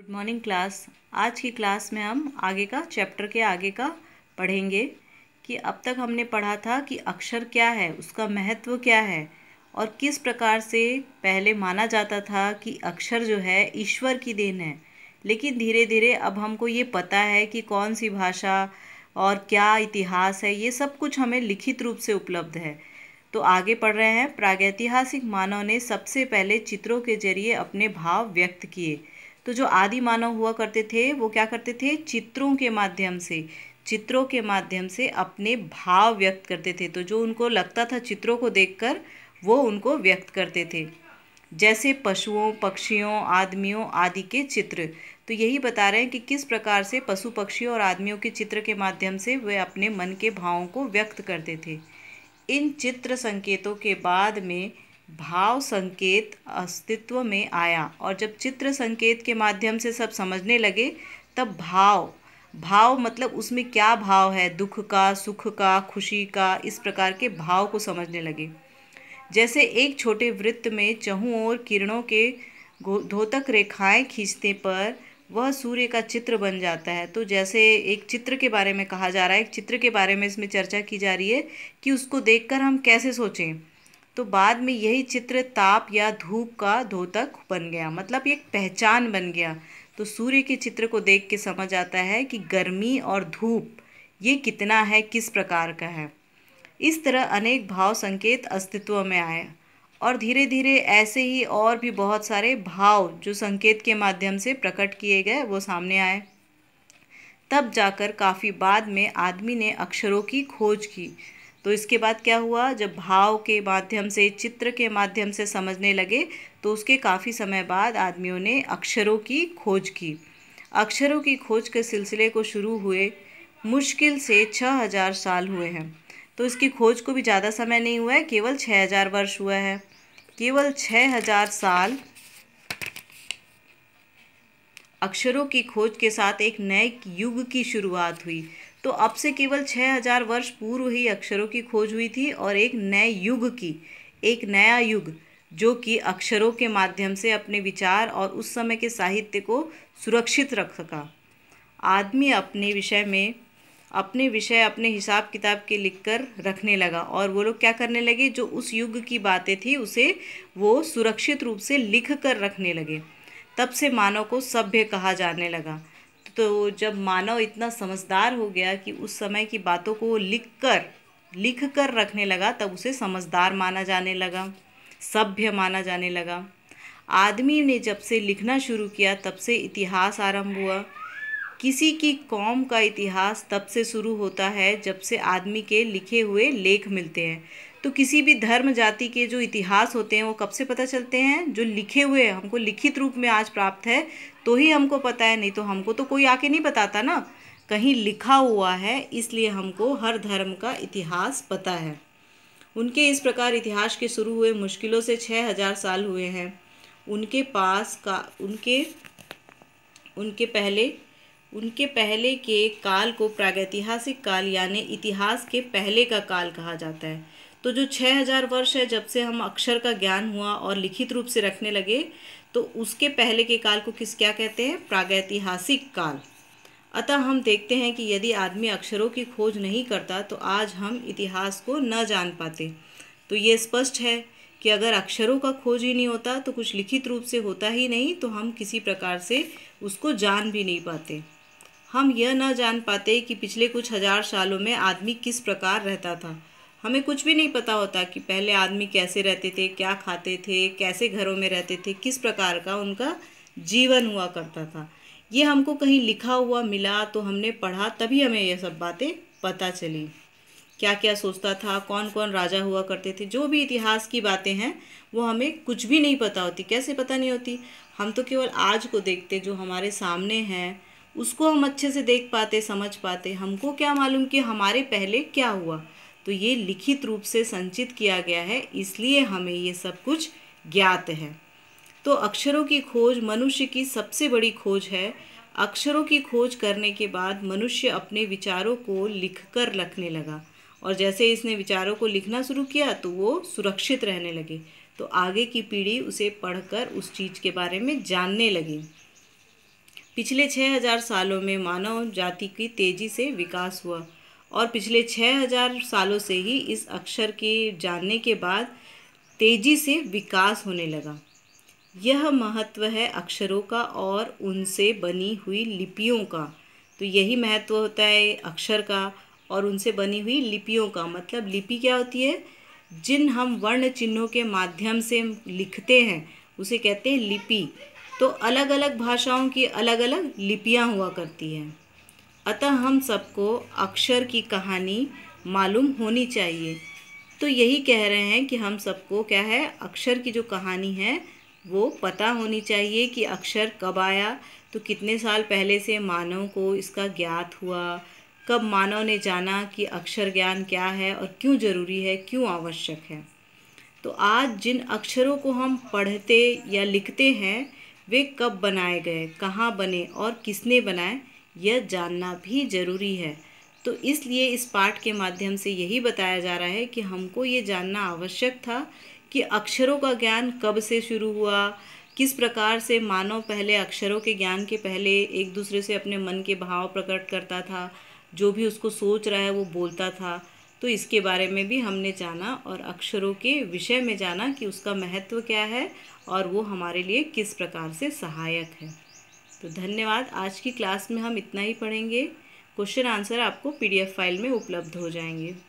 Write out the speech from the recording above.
good morning class आज की class में हम आगे का चैप्टर के आगे का पढ़ेंगे कि अब तक हमने पढ़ा था कि अक्षर क्या है उसका महत्व क्या है और किस प्रकार से पहले माना जाता था कि अक्षर जो है ईश्वर की देन है लेकिन धीरे धीरे अब हमको ये पता है कि कौन सी भाषा और क्या इतिहास है ये सब कुछ हमें लिखित रूप से उपलब्ध है तो आगे पढ़ रहे हैं प्रागैतिहासिक मानव ने सबसे पहले चित्रों के जरिए अपने भाव व्यक्त किए तो जो आदि मानव हुआ करते थे वो क्या करते थे चित्रों के माध्यम से चित्रों के माध्यम से अपने भाव व्यक्त करते थे तो जो उनको लगता था चित्रों को देखकर वो उनको व्यक्त करते थे जैसे पशुओं पक्षियों आदमियों आदि के चित्र तो यही बता रहे हैं कि किस प्रकार से पशु पक्षियों और आदमियों के चित्र के माध्यम से वे अपने मन के भावों को व्यक्त करते थे इन चित्र संकेतों के बाद में भाव संकेत अस्तित्व में आया और जब चित्र संकेत के माध्यम से सब समझने लगे तब भाव भाव मतलब उसमें क्या भाव है दुख का सुख का खुशी का इस प्रकार के भाव को समझने लगे जैसे एक छोटे वृत्त में चहु और किरणों के धोतक रेखाएं खींचने पर वह सूर्य का चित्र बन जाता है तो जैसे एक चित्र के बारे में कहा जा रहा है एक चित्र के बारे में इसमें चर्चा की जा रही है कि उसको देखकर हम कैसे सोचें तो बाद में यही चित्र ताप या धूप का धोतक बन गया मतलब एक पहचान बन गया तो सूर्य के चित्र को देख के समझ आता है कि गर्मी और धूप ये कितना है किस प्रकार का है इस तरह अनेक भाव संकेत अस्तित्व में आए और धीरे धीरे ऐसे ही और भी बहुत सारे भाव जो संकेत के माध्यम से प्रकट किए गए वो सामने आए तब जाकर काफ़ी बाद में आदमी ने अक्षरों की खोज की तो इसके बाद क्या हुआ जब भाव के माध्यम से चित्र के माध्यम से समझने लगे तो उसके काफ़ी समय बाद आदमियों ने अक्षरों की खोज की अक्षरों की खोज के सिलसिले को शुरू हुए मुश्किल से छः हज़ार साल हुए हैं तो इसकी खोज को भी ज़्यादा समय नहीं हुआ है केवल छः हज़ार वर्ष हुआ है केवल छः हज़ार साल अक्षरों की खोज के साथ एक नए युग की शुरुआत हुई तो अब से केवल 6000 वर्ष पूर्व ही अक्षरों की खोज हुई थी और एक नए युग की एक नया युग जो कि अक्षरों के माध्यम से अपने विचार और उस समय के साहित्य को सुरक्षित रख सका आदमी अपने विषय में अपने विषय अपने हिसाब किताब के लिख कर रखने लगा और वो लोग क्या करने लगे जो उस युग की बातें थी उसे वो सुरक्षित रूप से लिख कर रखने लगे तब से मानव को सभ्य कहा जाने लगा तो जब मानव इतना समझदार हो गया कि उस समय की बातों को लिख कर लिख कर रखने लगा तब उसे समझदार माना जाने लगा सभ्य माना जाने लगा आदमी ने जब से लिखना शुरू किया तब से इतिहास आरंभ हुआ किसी की कौम का इतिहास तब से शुरू होता है जब से आदमी के लिखे हुए लेख मिलते हैं तो किसी भी धर्म जाति के जो इतिहास होते हैं वो कब से पता चलते हैं जो लिखे हुए हैं हमको लिखित रूप में आज प्राप्त है तो ही हमको पता है नहीं तो हमको तो कोई आके नहीं बताता ना कहीं लिखा हुआ है इसलिए हमको हर धर्म का इतिहास पता है उनके इस प्रकार इतिहास के शुरू हुए मुश्किलों से छः हज़ार साल हुए हैं उनके पास का उनके उनके पहले उनके पहले के काल को प्रागैतिहासिक काल यानी इतिहास के पहले का काल कहा जाता है तो जो 6000 वर्ष है जब से हम अक्षर का ज्ञान हुआ और लिखित रूप से रखने लगे तो उसके पहले के काल को किस क्या कहते हैं प्रागैतिहासिक काल अतः हम देखते हैं कि यदि आदमी अक्षरों की खोज नहीं करता तो आज हम इतिहास को न जान पाते तो ये स्पष्ट है कि अगर अक्षरों का खोज ही नहीं होता तो कुछ लिखित रूप से होता ही नहीं तो हम किसी प्रकार से उसको जान भी नहीं पाते हम यह न जान पाते कि पिछले कुछ हज़ार सालों में आदमी किस प्रकार रहता था हमें कुछ भी नहीं पता होता कि पहले आदमी कैसे रहते थे क्या खाते थे कैसे घरों में रहते थे किस प्रकार का उनका जीवन हुआ करता था ये हमको कहीं लिखा हुआ मिला तो हमने पढ़ा तभी हमें यह सब बातें पता चली क्या क्या सोचता था कौन कौन राजा हुआ करते थे जो भी इतिहास की बातें हैं वो हमें कुछ भी नहीं पता होती कैसे पता नहीं होती हम तो केवल आज को देखते जो हमारे सामने हैं उसको हम अच्छे से देख पाते समझ पाते हमको क्या मालूम कि हमारे पहले क्या हुआ तो ये लिखित रूप से संचित किया गया है इसलिए हमें ये सब कुछ ज्ञात है तो अक्षरों की खोज मनुष्य की सबसे बड़ी खोज है अक्षरों की खोज करने के बाद मनुष्य अपने विचारों को लिख कर रखने लगा और जैसे इसने विचारों को लिखना शुरू किया तो वो सुरक्षित रहने लगे तो आगे की पीढ़ी उसे पढ़कर उस चीज़ के बारे में जानने लगी पिछले 6000 सालों में मानव जाति की तेज़ी से विकास हुआ और पिछले 6000 सालों से ही इस अक्षर के जानने के बाद तेज़ी से विकास होने लगा यह महत्व है अक्षरों का और उनसे बनी हुई लिपियों का तो यही महत्व होता है अक्षर का और उनसे बनी हुई लिपियों का मतलब लिपि क्या होती है जिन हम वर्ण चिन्हों के माध्यम से लिखते हैं उसे कहते हैं लिपि तो अलग अलग भाषाओं की अलग अलग लिपियाँ हुआ करती हैं अतः हम सबको अक्षर की कहानी मालूम होनी चाहिए तो यही कह रहे हैं कि हम सबको क्या है अक्षर की जो कहानी है वो पता होनी चाहिए कि अक्षर कब आया तो कितने साल पहले से मानव को इसका ज्ञात हुआ कब मानव ने जाना कि अक्षर ज्ञान क्या है और क्यों ज़रूरी है क्यों आवश्यक है तो आज जिन अक्षरों को हम पढ़ते या लिखते हैं वे कब बनाए गए कहाँ बने और किसने बनाए यह जानना भी ज़रूरी है तो इसलिए इस पाठ के माध्यम से यही बताया जा रहा है कि हमको ये जानना आवश्यक था कि अक्षरों का ज्ञान कब से शुरू हुआ किस प्रकार से मानव पहले अक्षरों के ज्ञान के पहले एक दूसरे से अपने मन के भाव प्रकट करता था जो भी उसको सोच रहा है वो बोलता था तो इसके बारे में भी हमने जाना और अक्षरों के विषय में जाना कि उसका महत्व क्या है और वो हमारे लिए किस प्रकार से सहायक है तो धन्यवाद आज की क्लास में हम इतना ही पढ़ेंगे क्वेश्चन आंसर आपको पीडीएफ फाइल में उपलब्ध हो जाएंगे